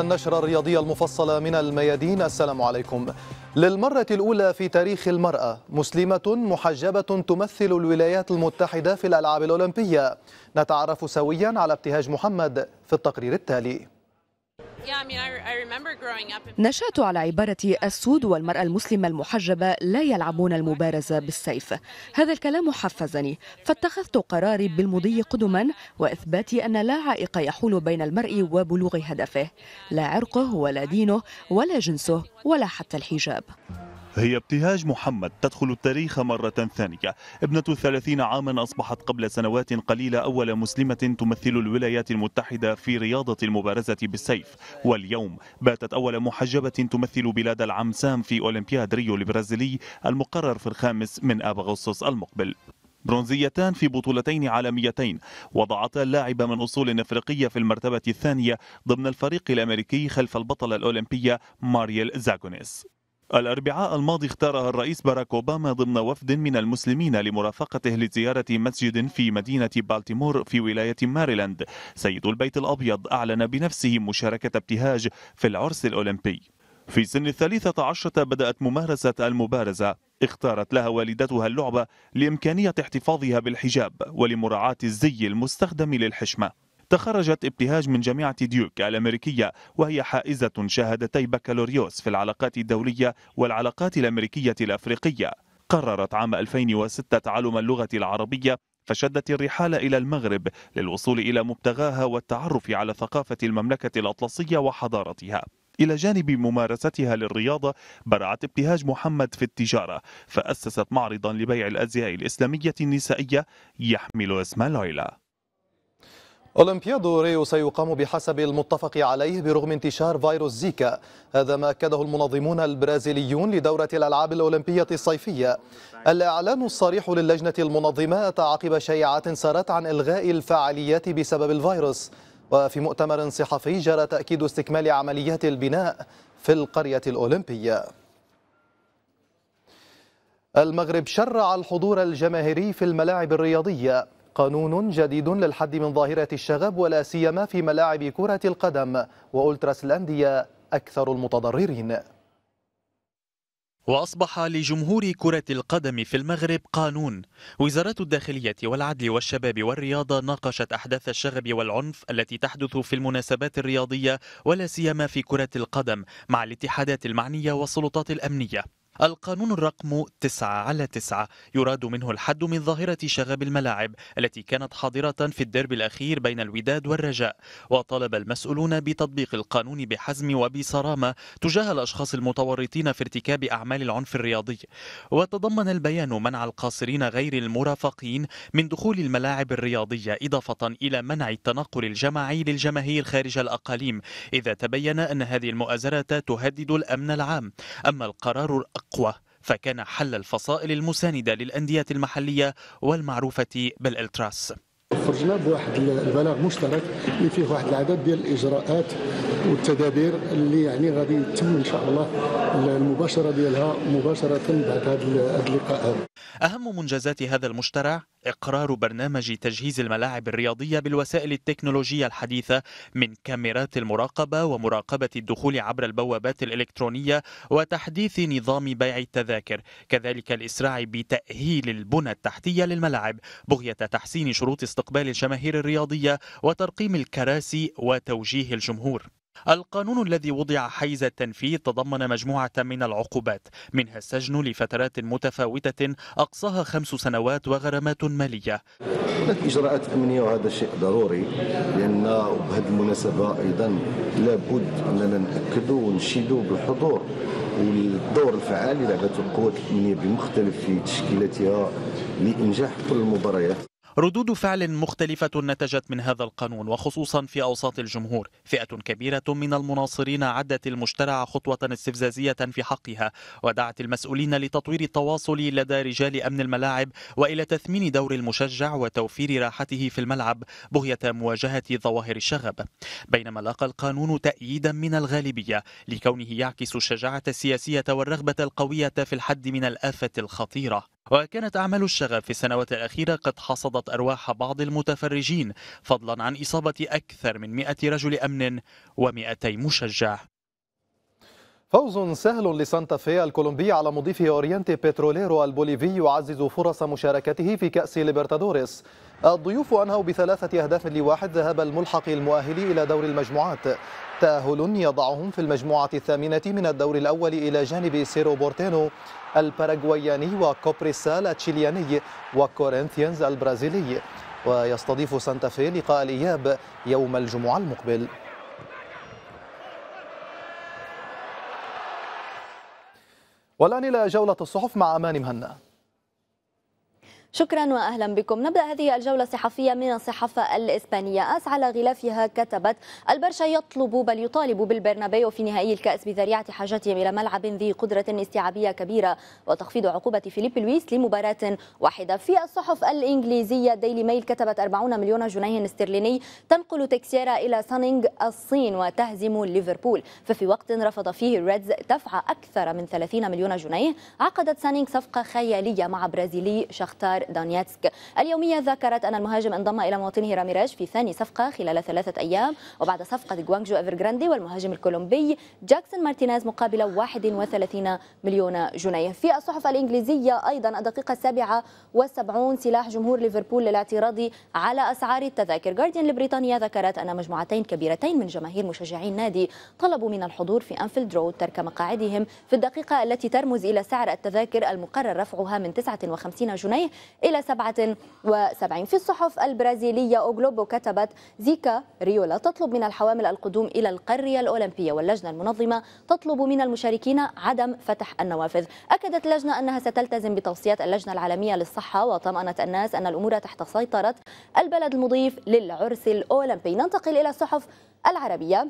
النشرة الرياضية المفصلة من الميادين السلام عليكم للمرة الأولى في تاريخ المرأة مسلمة محجبة تمثل الولايات المتحدة في الألعاب الأولمبية نتعرف سويا على ابتهاج محمد في التقرير التالي نشأت على عبارة السود والمرأة المسلمة المحجبة لا يلعبون المبارزة بالسيف هذا الكلام حفزني فاتخذت قراري بالمضي قدما وإثبات أن لا عائق يحول بين المرء وبلوغ هدفه لا عرقه ولا دينه ولا جنسه ولا حتى الحجاب هي ابتهاج محمد تدخل التاريخ مرة ثانية ابنة الثلاثين عاما أصبحت قبل سنوات قليلة أول مسلمة تمثل الولايات المتحدة في رياضة المبارزة بالسيف واليوم باتت أول محجبة تمثل بلاد العم سام في أولمبياد ريو البرازيلي المقرر في الخامس من آب أغسطس المقبل برونزيتان في بطولتين عالميتين وضعتا اللاعب من أصول إفريقية في المرتبة الثانية ضمن الفريق الأمريكي خلف البطلة الأولمبية ماريل زاغونيس الأربعاء الماضي اختارها الرئيس باراك أوباما ضمن وفد من المسلمين لمرافقته لزيارة مسجد في مدينة بالتيمور في ولاية ماريلاند سيد البيت الأبيض أعلن بنفسه مشاركة ابتهاج في العرس الأولمبي في سن الثالثة عشرة بدأت ممارسة المبارزة اختارت لها والدتها اللعبة لإمكانية احتفاظها بالحجاب ولمراعاة الزي المستخدم للحشمة تخرجت ابتهاج من جامعة ديوك الأمريكية وهي حائزة شهادتي بكالوريوس في العلاقات الدولية والعلاقات الأمريكية الأفريقية قررت عام 2006 تعلم اللغة العربية فشدت الرحالة إلى المغرب للوصول إلى مبتغاها والتعرف على ثقافة المملكة الأطلسية وحضارتها إلى جانب ممارستها للرياضة برعت ابتهاج محمد في التجارة فأسست معرضا لبيع الأزياء الإسلامية النسائية يحمل اسم لويلا أولمبياد ريو سيقام بحسب المتفق عليه برغم انتشار فيروس زيكا هذا ما أكده المنظمون البرازيليون لدورة الألعاب الأولمبية الصيفية الإعلان الصريح للجنة المنظمة أتى عقب شائعات سارت عن إلغاء الفعاليات بسبب الفيروس وفي مؤتمر صحفي جرى تأكيد استكمال عمليات البناء في القرية الأولمبية المغرب شرع الحضور الجماهيري في الملاعب الرياضية قانون جديد للحد من ظاهرة الشغب ولا سيما في ملاعب كرة القدم وأولتراس الأندية أكثر المتضررين وأصبح لجمهور كرة القدم في المغرب قانون وزارة الداخلية والعدل والشباب والرياضة ناقشت أحداث الشغب والعنف التي تحدث في المناسبات الرياضية ولا سيما في كرة القدم مع الاتحادات المعنية والسلطات الأمنية القانون الرقم 9 على 9 يراد منه الحد من ظاهرة شغب الملاعب التي كانت حاضرة في الدرب الأخير بين الوداد والرجاء وطالب المسؤولون بتطبيق القانون بحزم وبصرامة تجاه الأشخاص المتورطين في ارتكاب أعمال العنف الرياضي وتضمن البيان منع القاصرين غير المرافقين من دخول الملاعب الرياضية إضافة إلى منع التنقل الجماعي للجماهير خارج الأقاليم إذا تبين أن هذه المؤازرة تهدد الأمن العام أما القرار أقوى فكان حل الفصائل المساندة للأندية المحلية والمعروفة بالإلتراس خرجنا بواحد البلاغ مشترك اللي فيه واحد العدد ديال الإجراءات والتدابير اللي يعني غادي يتم ان شاء الله المباشره ديالها مباشره بعد هذا اللقاء هذا اهم منجزات هذا المشترع اقرار برنامج تجهيز الملاعب الرياضيه بالوسائل التكنولوجيه الحديثه من كاميرات المراقبه ومراقبه الدخول عبر البوابات الالكترونيه وتحديث نظام بيع التذاكر كذلك الاسراع بتاهيل البنى التحتيه للملاعب بغيه تحسين شروط استقبال الجماهير الرياضيه وترقيم الكراسي وتوجيه الجمهور القانون الذي وضع حيز التنفيذ تضمن مجموعة من العقوبات منها السجن لفترات متفاوتة أقصاها خمس سنوات وغرامات مالية هناك إجراءات أمنية وهذا شيء ضروري لأن بهذه المناسبة أيضا لابد أننا نأكد ونشيد بالحضور والدور الفعال لعبة القوات الأمنية بمختلف تشكيلاتها لإنجاح كل المباريات ردود فعل مختلفة نتجت من هذا القانون وخصوصا في أوساط الجمهور فئة كبيرة من المناصرين عدت المشترع خطوة استفزازية في حقها ودعت المسؤولين لتطوير التواصل لدى رجال أمن الملاعب وإلى تثمين دور المشجع وتوفير راحته في الملعب بغية مواجهة ظواهر الشغب بينما لاقى القانون تأييدا من الغالبية لكونه يعكس الشجاعة السياسية والرغبة القوية في الحد من الآفة الخطيرة وكانت أعمال الشغب في السنوات الأخيرة قد حصدت أرواح بعض المتفرجين فضلا عن إصابة أكثر من 100 رجل أمن و200 مشجع فوز سهل لسانتا في الكولومبي على مضيفه أورينتي بتروليرو البوليفي يعزز فرص مشاركته في كأس ليبرتادوريس الضيوف أنهوا بثلاثة أهداف لواحد ذهاب الملحق المؤهل إلى دور المجموعات تأهل يضعهم في المجموعة الثامنة من الدور الأول إلى جانب سيرو بورتينو الباراغواياني وكوبريسال التشيلياني وكورينثيانز البرازيلي ويستضيف سانتافي لقاء الإياب يوم الجمعة المقبل والآن إلى جولة الصحف مع أمان مهنا شكرا وأهلا بكم نبدأ هذه الجولة الصحفية من الصحافة الإسبانية أس على غلافها كتبت البرشا يطلب بل يطالب بالبرنابيو في نهائي الكأس بذريعة حاجتهم إلى ملعب ذي قدرة استيعابية كبيرة وتخفيض عقوبة فيليب لويس لمباراة واحدة في الصحف الإنجليزية ديلي ميل كتبت 40 مليون جنيه استرليني تنقل تكسيرا إلى سانينغ الصين وتهزم ليفربول ففي وقت رفض فيه الريدز دفع أكثر من 30 مليون جنيه عقدت سانينغ صفقة خيالية مع برازيلي شختار مدار دونيتسك اليومية ذكرت أن المهاجم انضم إلى مواطنه راميراج في ثاني صفقة خلال ثلاثة أيام وبعد صفقة جوانجو إيفرغراندي والمهاجم الكولومبي جاكسون مارتينيز مقابل 31 مليون جنيه في الصحف الإنجليزية أيضا الدقيقة السابعة والسبعون سلاح جمهور ليفربول للاعتراض على أسعار التذاكر جارديان البريطانية ذكرت أن مجموعتين كبيرتين من جماهير مشجعي النادي طلبوا من الحضور في أنفيلد رود ترك مقاعدهم في الدقيقة التي ترمز إلى سعر التذاكر المقرر رفعها من 59 جنيه إلى 77 في الصحف البرازيلية أوغلوبو كتبت زيكا ريولا تطلب من الحوامل القدوم إلى القرية الأولمبية واللجنة المنظمة تطلب من المشاركين عدم فتح النوافذ أكدت اللجنة أنها ستلتزم بتوصيات اللجنة العالمية للصحة وطمأنت الناس أن الأمور تحت سيطرة البلد المضيف للعرس الأولمبي ننتقل إلى الصحف العربية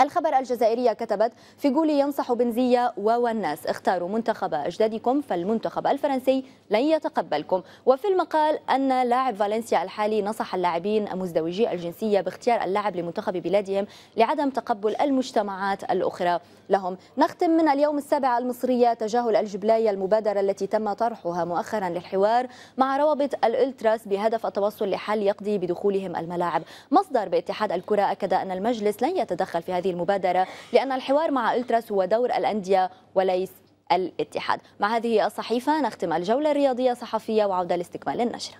الخبر الجزائرية كتبت في فيجولي ينصح بنزية ووناس اختاروا منتخب أجدادكم فالمنتخب الفرنسي لن يتقبلكم وفي المقال أن لاعب فالنسيا الحالي نصح اللاعبين مزدوجي الجنسية باختيار اللاعب لمنتخب بلادهم لعدم تقبل المجتمعات الأخرى لهم نختم من اليوم السابع المصرية تجاهل الجبلاية المبادرة التي تم طرحها مؤخرا للحوار مع روابط الألتراس بهدف التوصل لحل يقضي بدخولهم الملاعب مصدر باتحاد الكرة أكد أن المجلس لن يتدخل في هذه هذه المبادرة لأن الحوار مع التراس هو دور الأندية وليس الاتحاد مع هذه الصحيفة نختم الجولة الرياضية الصحفية وعودة لاستكمال النشرة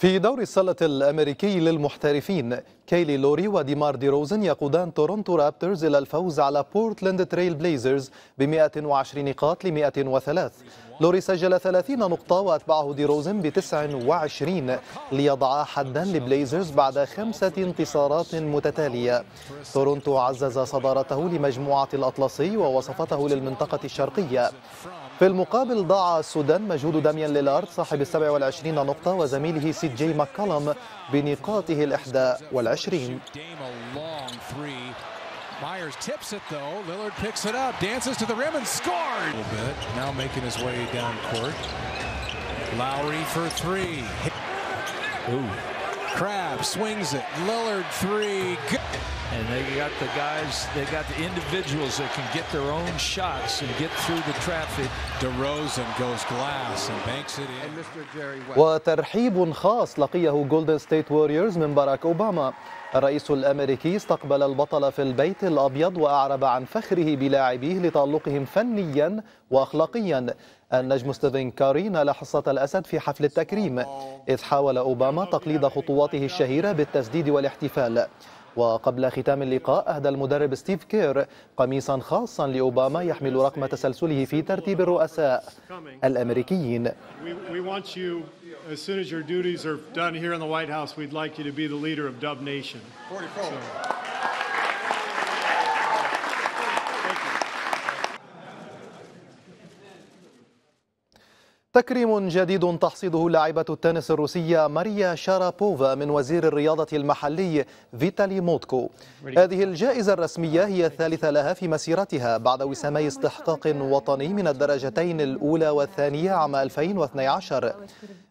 في دور الصالة الأمريكي للمحترفين كيلي لوري وديمار دي روزن يقودان تورونتو رابترز إلى الفوز على بورتلاند تريل بليزرز ب 120 نقاط ل 103 لوري سجل 30 نقطة وأتبعه دي روزن ب 29 ليضع حدا لبليزرز بعد خمسة انتصارات متتالية تورونتو عزز صدارته لمجموعة الأطلسي ووصفته للمنطقة الشرقية في المقابل ضاع السودان مجهود داميان ليلارد صاحب السبع والعشرين نقطة وزميله سي جي ماكالم بنقاطه الإحدى والعشرين Myers tips it though. Lillard picks it up, dances to the rim and scores. A little bit. Now making his way down court. Lowry for three. Ooh. Crab swings it. Lillard three. Good. And they got the guys, they got the individuals that can get their own shots and get through the traffic. DeRozan goes glass and banks it in. وترحيب خاص لقيه جولدن ستيت ووريرز من باراك أوباما الرئيس الأمريكي استقبل البطل في البيت الأبيض وأعرب عن فخره بلاعبيه لتألقهم فنيا وأخلاقيا النجم ستيفن كاري نال حصة الأسد في حفل التكريم إذ حاول أوباما تقليد خطواته الشهيرة بالتسديد والاحتفال وقبل ختام اللقاء أهدى المدرب ستيف كير قميصا خاصا لأوباما يحمل رقم تسلسله في ترتيب الرؤساء الأمريكيين as soon as your duties are done here in the White House, we'd like you to be the leader of Dub Nation. 44. So. تكريم جديد تحصده لاعبة التنس الروسية ماريا شارابوفا من وزير الرياضة المحلي فيتالي موتكو هذه الجائزة الرسمية هي الثالثة لها في مسيرتها بعد وسامي استحقاق وطني من الدرجتين الأولى والثانية عام 2012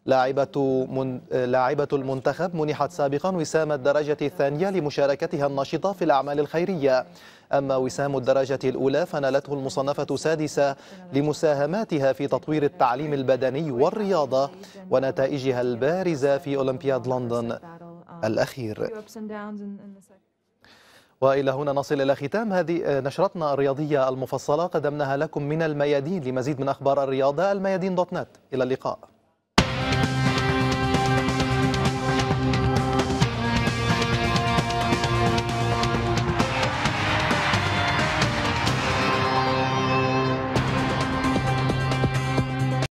لاعبة من... لاعبة المنتخب منحت سابقا وسام الدرجة الثانية لمشاركتها النشطة في الأعمال الخيرية أما وسام الدرجة الأولى فنالته المصنفة سادسة لمساهماتها في تطوير التعليم البدني والرياضة ونتائجها البارزة في أولمبياد لندن الأخير وإلى هنا نصل إلى ختام هذه آه، نشرتنا الرياضية المفصلة قدمناها لكم من الميادين لمزيد من أخبار الرياضة الميادين دوت نت إلى اللقاء